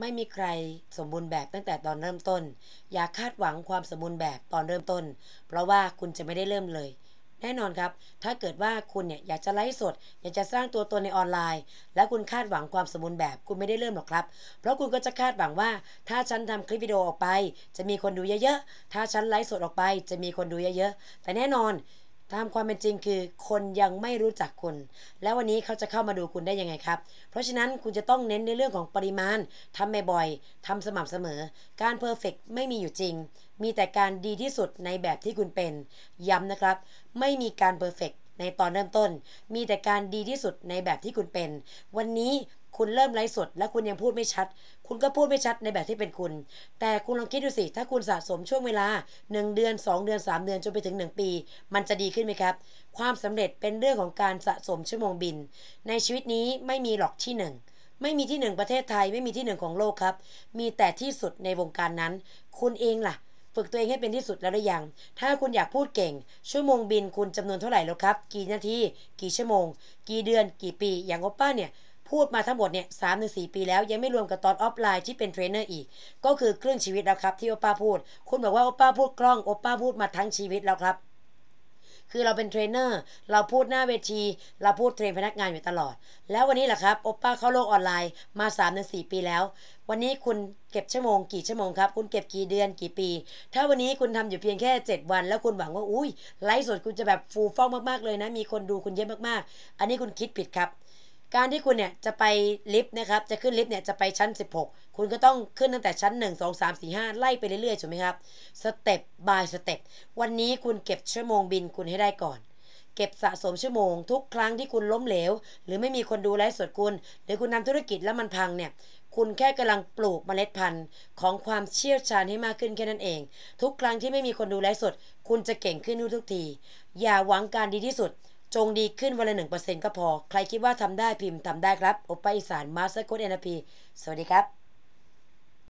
ไม่มีใครสมบูรณ์แบบตั้งแต่ตอนเริ่มต้น อย่าคาดหวังความสมบูรณ์แบบตอนเริ่มต้น เพราะว่าคุณจะไม่ได้เริ่มเลย แน่นอนครับ ถ้าเกิดว่าคุณเนี่ยอยากจะไลฟ์สด อยากจะสร้างตัวตนในออนไลน์ และคุณคาดหวังความสมบูรณ์แบบคุณไม่ได้เริ่มหรอกครับ เพราะคุณก็จะคาดหวังว่า ถ้าฉันทำคลิปวิดีโอออกไป จะมีคนดูเยอะๆถ้าฉันไลฟ์สดออกไปจะมีคนดูเยอะๆแต่แน่นอนตามความเป็นจริงคือคนยังไม่รู้จักคุณ แล้ววันนี้เขาจะเข้ามาดูคุณได้ยังไงครับเพราะฉะนั้นคุณจะต้องเน้นในเรื่องของปริมาณทำบ่อยๆทำสม่ำเสมอ การเพอร์เฟกไม่มีอยู่จริง มีแต่การดีที่สุดในแบบที่คุณเป็น ย้ำนะครับ ไม่มีการเพอร์เฟกในตอนเริ่มต้น มีแต่การดีที่สุดในแบบที่คุณเป็น วันนี้คุณเริ่มไลฟ์สดและคุณยังพูดไม่ชัด คุณก็พูดไม่ชัดในแบบที่เป็นคุณ แต่คุณลองคิดดูสิ ถ้าคุณสะสมช่วงเวลา 1 เดือน 2 เดือน 3 เดือนจนไปถึง 1 ปี มันจะดีขึ้นไหมครับ ความสำเร็จเป็นเรื่องของการสะสมชั่วโมงบิน ในชีวิตนี้ไม่มีหลอกที่ 1 ไม่มีที่หนึ่งประเทศไทยไม่มีที่หนึ่งของโลกครับ มีแต่ที่สุดในวงการนั้น คุณเองล่ะ ฝึกตัวเองให้เป็นที่สุดแล้วหรือยัง ถ้าคุณอยากพูดเก่ง ชั่วโมงบิน คุณจำนวนเท่าไหร่แล้วครับ กี่นาทีกี่ชั่วโมง กี่เดือน กี่ปีอย่างโอป้าเนี่ยพูดมาทั้งหมดเนี่ยสามถึงสี่ปีแล้วยังไม่รวมกับตอนออฟไลน์ที่เป็นเทรนเนอร์อีกก็คือครึ่งชีวิตแล้วครับที่โอป้าพูด คุณบอกว่าโอป้าพูดกล้องโอป้าพูดมาทั้งชีวิตแล้วครับ คือเราเป็นเทรนเนอร์เราพูดหน้าเวทีเราพูดเทรนพนักงานอยู่ตลอด แล้ววันนี้แหละครับโอป้าเข้าโลกออนไลน์มาสามถึงสี่ปีแล้ว วันนี้คุณเก็บชั่วโมงกี่ชั่วโมงครับ คุณเก็บกี่เดือนกี่ปี ถ้าวันนี้คุณทำอยู่เพียงแค่ 7 วัน แล้วคุณหวังว่าอุ้ยไลฟ์สดคุณจะแบบฟูฟ่องมากๆเลย นะมีคนดูคุณเยอะมากๆอันนี้คุณคิดผิดครับการที่คุณเนี่ยจะไปลิฟต์นะครับจะขึ้นลิฟต์เนี่ยจะไปชั้น 16 คุณก็ต้องขึ้นตั้งแต่ชั้น 1 2 3 4 5 ไล่ไปเรื่อยๆใช่ไหมครับสเต็ปบายสเต็ปวันนี้คุณเก็บชั่วโมงบินคุณให้ได้ก่อน เก็บสะสมชั่วโมงทุกครั้งที่คุณล้มเหลว หรือไม่มีคนดูแลสดคุณ หรือคุณทำธุรกิจแล้วมันพังเนี่ยคุณแค่กำลังปลูกเมล็ดพันธุ์ ของความเชี่ยวชาญให้มากขึ้นแค่นั้นเอง ทุกครั้งที่ไม่มีคนดูแลสดคุณจะเก่งขึ้นทุกที อย่าหวังการดีที่สุดจงดีขึ้นวันละหนึ่งเปอร์เซ็นต์ก็พอ ใครคิดว่าทำได้พิมพ์ทำได้ครับโอป้าอีสานมาสเตอร์โค้ดเอ็นพี สวัสดีครับ